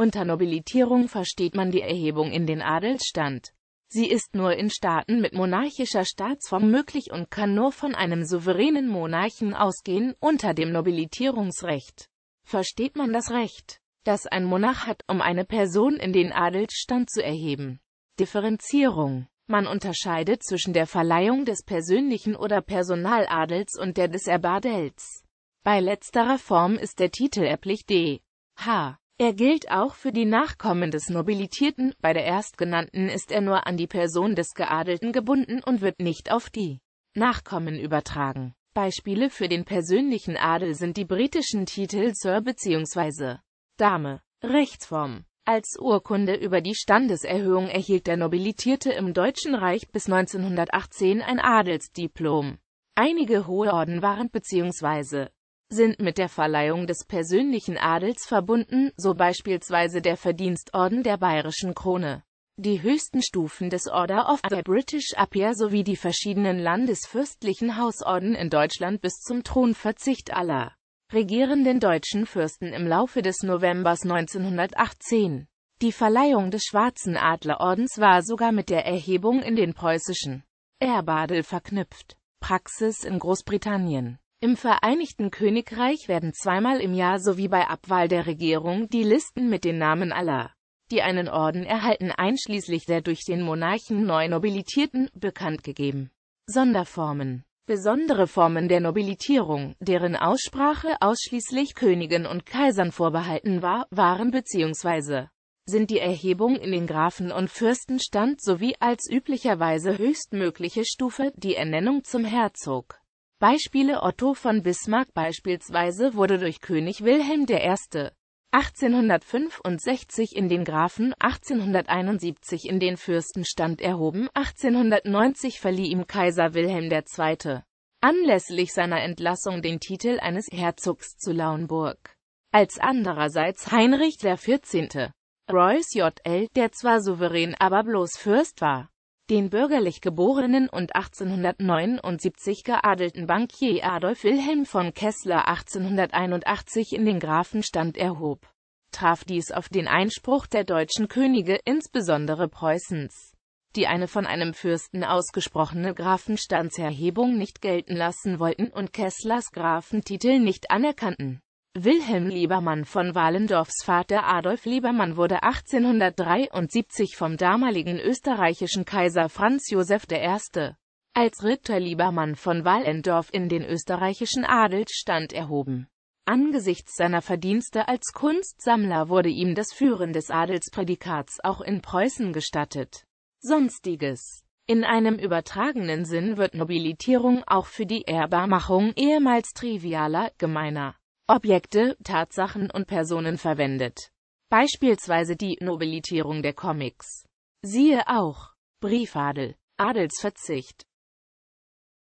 Unter Nobilitierung versteht man die Erhebung in den Adelsstand. Sie ist nur in Staaten mit monarchischer Staatsform möglich und kann nur von einem souveränen Monarchen ausgehen. Unter dem Nobilitierungsrecht versteht man das Recht, das ein Monarch hat, um eine Person in den Adelsstand zu erheben. Differenzierung man unterscheidet zwischen der Verleihung des persönlichen oder Personaladels und der des Erbadels. Bei letzterer Form ist der Titel erblich d. h. Er gilt auch für die Nachkommen des Nobilitierten, bei der erstgenannten ist er nur an die Person des Geadelten gebunden und wird nicht auf die Nachkommen übertragen. Beispiele für den persönlichen Adel sind die britischen Titel Sir bzw. Dame. Rechtsform als Urkunde über die Standeserhöhung erhielt der Nobilitierte im Deutschen Reich bis 1918 ein Adelsdiplom. Einige hohe Orden waren bzw sind mit der Verleihung des persönlichen Adels verbunden, so beispielsweise der Verdienstorden der Bayerischen Krone. Die höchsten Stufen des Order of the British Appear sowie die verschiedenen landesfürstlichen Hausorden in Deutschland bis zum Thronverzicht aller regierenden deutschen Fürsten im Laufe des Novembers 1918. Die Verleihung des Schwarzen Adlerordens war sogar mit der Erhebung in den preußischen Erbadel verknüpft. Praxis in Großbritannien im Vereinigten Königreich werden zweimal im Jahr sowie bei Abwahl der Regierung die Listen mit den Namen aller, die einen Orden erhalten, einschließlich der durch den Monarchen neu nobilitierten, bekannt gegeben. Sonderformen Besondere Formen der Nobilitierung, deren Aussprache ausschließlich Königen und Kaisern vorbehalten war, waren bzw. sind die Erhebung in den Grafen- und Fürstenstand sowie als üblicherweise höchstmögliche Stufe die Ernennung zum Herzog. Beispiele Otto von Bismarck beispielsweise wurde durch König Wilhelm I. 1865 in den Grafen, 1871 in den Fürstenstand erhoben, 1890 verlieh ihm Kaiser Wilhelm II. anlässlich seiner Entlassung den Titel eines Herzogs zu Lauenburg. Als andererseits Heinrich XIV. Royce J.L., der zwar souverän, aber bloß Fürst war, den bürgerlich geborenen und 1879 geadelten Bankier Adolf Wilhelm von Kessler 1881 in den Grafenstand erhob, traf dies auf den Einspruch der deutschen Könige, insbesondere Preußens, die eine von einem Fürsten ausgesprochene Grafenstandserhebung nicht gelten lassen wollten und Kesslers Grafentitel nicht anerkannten Wilhelm Liebermann von Wahlendorfs Vater Adolf Liebermann wurde 1873 vom damaligen österreichischen Kaiser Franz Josef I. als Ritter Liebermann von Wahlendorf in den österreichischen Adelsstand erhoben. Angesichts seiner Verdienste als Kunstsammler wurde ihm das Führen des Adelsprädikats auch in Preußen gestattet. Sonstiges in einem übertragenen Sinn wird Nobilitierung auch für die Ehrbarmachung ehemals trivialer, gemeiner Objekte, Tatsachen und Personen verwendet. Beispielsweise die Nobilitierung der Comics. Siehe auch Briefadel, Adelsverzicht